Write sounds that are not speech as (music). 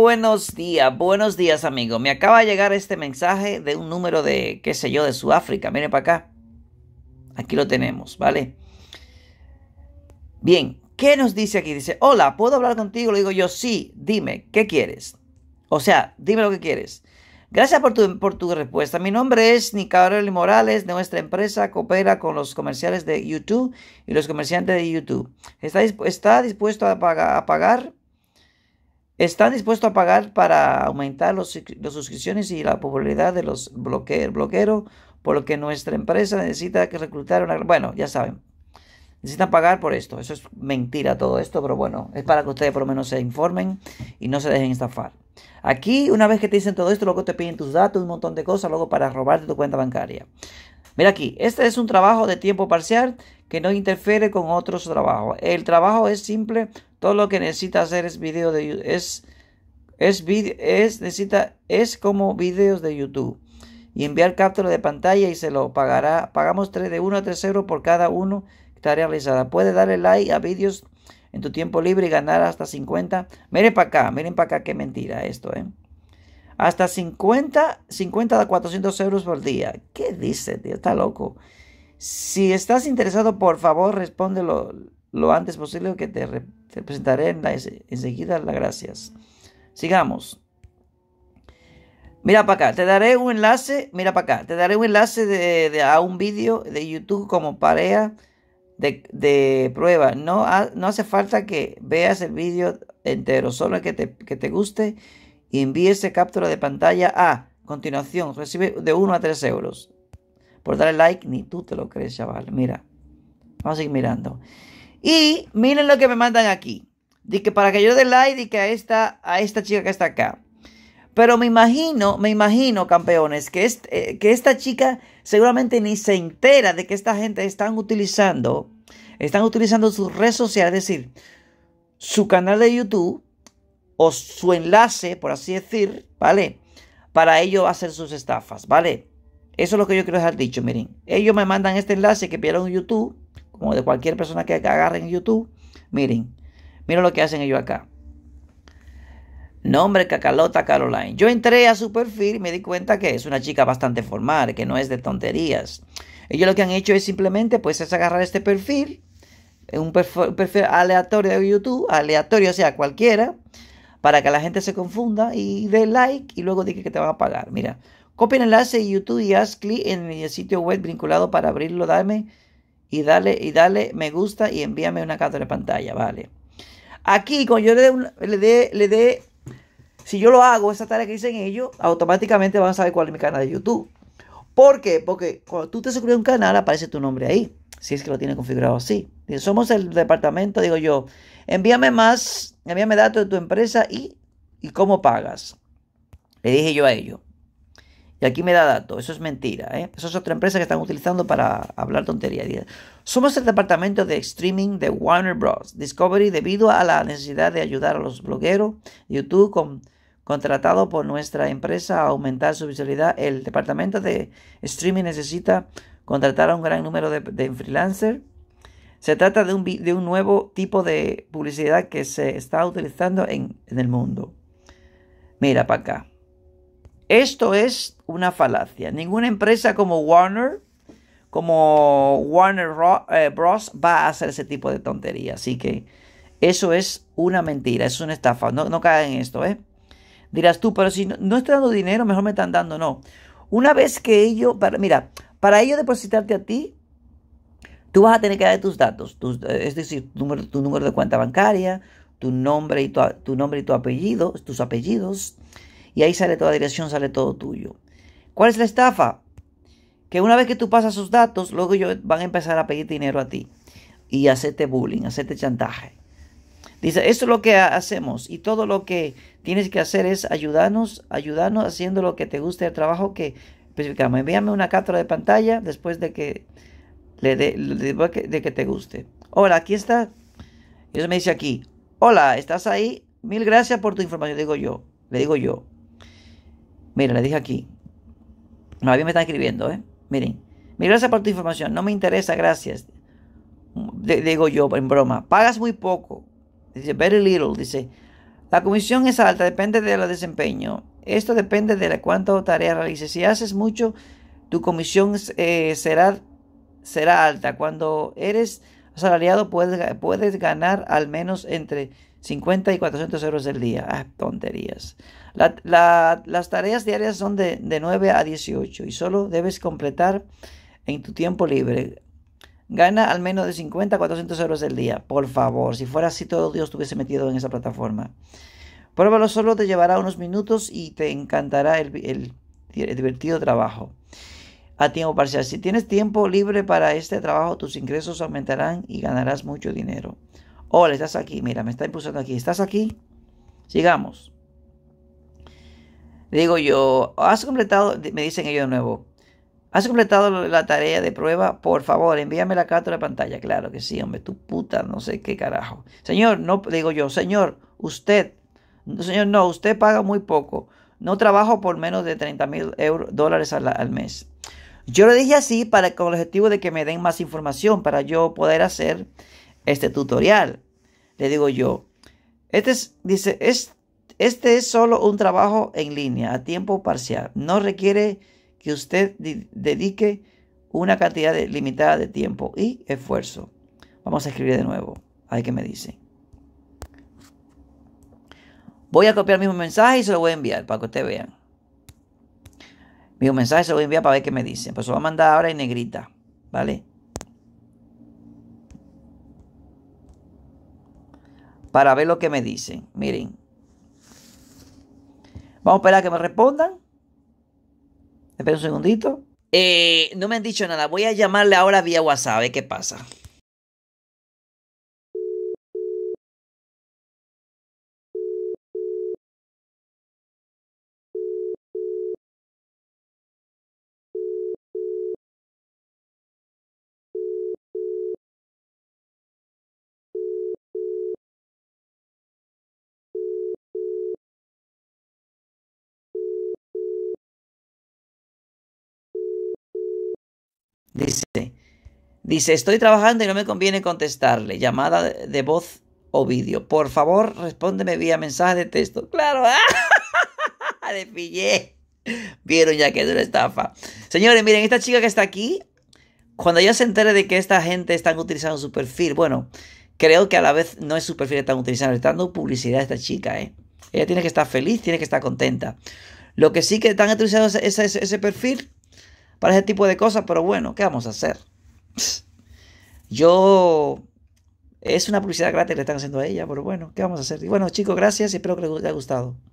Buenos días, buenos días amigo. Me acaba de llegar este mensaje de un número de, qué sé yo, de Sudáfrica. Miren para acá. Aquí lo tenemos, ¿vale? Bien, ¿qué nos dice aquí? Dice, hola, ¿puedo hablar contigo? Le digo yo, sí, dime, ¿qué quieres? O sea, dime lo que quieres. Gracias por tu, por tu respuesta. Mi nombre es Nicarelli Morales. De nuestra empresa coopera con los comerciales de YouTube y los comerciantes de YouTube. ¿Está, dispuesto a pagar están dispuestos a pagar para aumentar las suscripciones y la popularidad de los bloqueos bloqueros, por lo que nuestra empresa necesita que reclutar una... Bueno, ya saben, necesitan pagar por esto. Eso es mentira todo esto, pero bueno, es para que ustedes por lo menos se informen y no se dejen estafar. Aquí, una vez que te dicen todo esto, luego te piden tus datos, un montón de cosas, luego para robarte tu cuenta bancaria. Mira aquí, este es un trabajo de tiempo parcial que no interfiere con otros trabajos. El trabajo es simple, todo lo que necesita hacer es video de YouTube. Es, es, es, necesita, es como videos de YouTube. Y enviar captura de pantalla y se lo pagará. Pagamos de 1 a 3 euros por cada uno tarea realizada. puede darle like a videos en tu tiempo libre y ganar hasta 50. Miren para acá, miren para acá qué mentira esto, ¿eh? Hasta 50, 50 a 400 euros por día. ¿Qué dice, tío? Está loco. Si estás interesado, por favor, responde lo, lo antes posible que te, te presentaré enseguida las gracias. Sigamos. Mira para acá, te daré un enlace, mira para acá, te daré un enlace de, a un vídeo de YouTube como pareja de, prueba. No, no, hace falta que veas el vídeo entero, solo que te, guste y ese captura de pantalla a continuación. Recibe de 1 a 3 euros. Por darle like, ni tú te lo crees, chaval. Mira, vamos a seguir mirando. Y miren lo que me mandan aquí. que para que yo dé like que a esta, a esta chica que está acá. Pero me imagino, me imagino, campeones, que, eh, que esta chica seguramente ni se entera de que esta gente están utilizando, están utilizando sus redes sociales, es decir, su canal de YouTube o su enlace, por así decir, ¿vale? Para ellos hacer sus estafas, ¿vale? Eso es lo que yo quiero dejar dicho, miren. Ellos me mandan este enlace que en YouTube como de cualquier persona que agarre en YouTube, miren, miren lo que hacen ellos acá. Nombre Cacalota Caroline. Yo entré a su perfil y me di cuenta que es una chica bastante formal, que no es de tonterías. Ellos lo que han hecho es simplemente, pues, es agarrar este perfil, un perfil, aleatorio de YouTube, aleatorio, o sea, cualquiera, para que la gente se confunda y dé like y luego diga que te van a pagar. Mira, copia el enlace de YouTube y haz clic en el sitio web vinculado para abrirlo, darme y dale, y dale me gusta y envíame una captura de pantalla, vale. Aquí, cuando yo le dé, le dé, si yo lo hago, esa tarea que dicen ellos, automáticamente van a saber cuál es mi canal de YouTube. ¿Por qué? Porque cuando tú te suscribes a un canal, aparece tu nombre ahí, si es que lo tiene configurado así. Somos el departamento, digo yo, envíame más, envíame datos de tu empresa y, y cómo pagas. Le dije yo a ellos. Y aquí me da dato eso es mentira. ¿eh? Eso es otra empresa que están utilizando para hablar tonterías. Somos el departamento de streaming de Warner Bros. Discovery debido a la necesidad de ayudar a los blogueros. YouTube con, contratado por nuestra empresa a aumentar su visibilidad. El departamento de streaming necesita contratar a un gran número de, de freelancers. Se trata de un, nuevo tipo de publicidad que se está utilizando en, en el mundo. Mira para acá. Esto es una falacia. Ninguna empresa como Warner, como Warner eh, Bros. va a hacer ese tipo de tontería. Así que eso es una mentira, es una estafa. No, no en esto, ¿eh? Dirás tú, pero si no, estoy dando dinero, mejor me están dando. No. Una vez que ellos, mira, para ellos depositarte a ti, tú vas a tener que dar tus datos, eh, es decir, tu número, de cuenta bancaria, tu nombre y tu, nombre y tu apellido, tus apellidos, y ahí sale toda dirección, sale todo tuyo. ¿Cuál es la estafa? Que una vez que tú pasas sus datos, luego ellos van a empezar a pedir dinero a ti y hacerte bullying, hacerte chantaje. Dice, eso es lo que hacemos y todo lo que tienes que hacer es ayudarnos, ayudarnos haciendo lo que te guste el trabajo que especificamos. Envíame una captura de pantalla después de que, le de, de, que te guste. Hola, aquí está. Y eso me dice aquí, hola, ¿estás ahí? Mil gracias por tu información, digo yo. Le digo yo. Mira, le dije aquí, a mí me está escribiendo, ¿eh? Miren. Mi gracias por tu información. No me interesa, gracias. digo yo, en broma. Pagas muy poco. Dice, very little. Dice, la comisión es alta, depende de del desempeño. Esto depende de cuánta tarea realices. Si haces mucho, tu comisión eh, será, será alta. Cuando eres asalariado, puedes ganar al menos entre 50 y 400 euros del día. Ah, tonterías. las tareas diarias son de, 9 a 18 y solo debes completar en tu tiempo libre. Gana al menos de 50 a 400 euros del día. Por favor, si fuera así todo Dios estuviese metido en esa plataforma. Pruébalo solo, te llevará unos minutos y te encantará el divertido trabajo a tiempo parcial. Si tienes tiempo libre para este trabajo, tus ingresos aumentarán y ganarás mucho dinero. Hola, estás aquí. Mira, me está impulsando aquí. ¿Estás aquí? Sigamos. digo yo, ¿has completado? Me dicen ellos de nuevo. ¿Has completado la tarea de prueba? Por favor, envíame la carta de la pantalla. Claro que sí, hombre, tu puta, no sé qué carajo. Señor, no, digo yo, señor, usted, señor, no, usted paga muy poco. No trabajo por menos de 30 mil dólares al, al mes. Yo lo dije así para, con el objetivo de que me den más información para yo poder hacer este tutorial. Le digo yo, este es, dice, es, este es solo un trabajo en línea, a tiempo parcial. No requiere que usted dedique una cantidad limitada de tiempo y esfuerzo. Vamos a escribir de nuevo. Ahí que me dice. Voy a copiar el mismo mensaje y se lo voy a enviar para que ustedes vean. Mi mensaje se lo voy a enviar para ver qué me dicen. Pues lo va a mandar ahora en negrita. ¿Vale? para ver lo que me dicen. Miren. Vamos a esperar a que me respondan. Esperen un segundito. Eh, no me han dicho nada. Voy a llamarle ahora vía WhatsApp. A ver qué pasa. Dice, dice, estoy trabajando y no me conviene contestarle. Llamada de voz o vídeo. Por favor, respóndeme vía mensaje de texto. Claro, ¡ah! (laughs) le pillé. Vieron ya que es una estafa. Señores, miren, esta chica que está aquí, cuando ella se entere de que esta gente están utilizando su perfil, bueno, creo que a la vez no es su perfil que están utilizando, está dando publicidad a esta chica, ¿eh? Ella tiene que estar feliz, tiene que estar contenta. Lo que sí que están utilizando es ese perfil para ese tipo de cosas, pero bueno, ¿qué vamos a hacer? (laughs) Yo... Es una publicidad gratis que le están haciendo a ella, pero bueno, ¿qué vamos a hacer? Y bueno, chicos, gracias y espero que les haya gustado.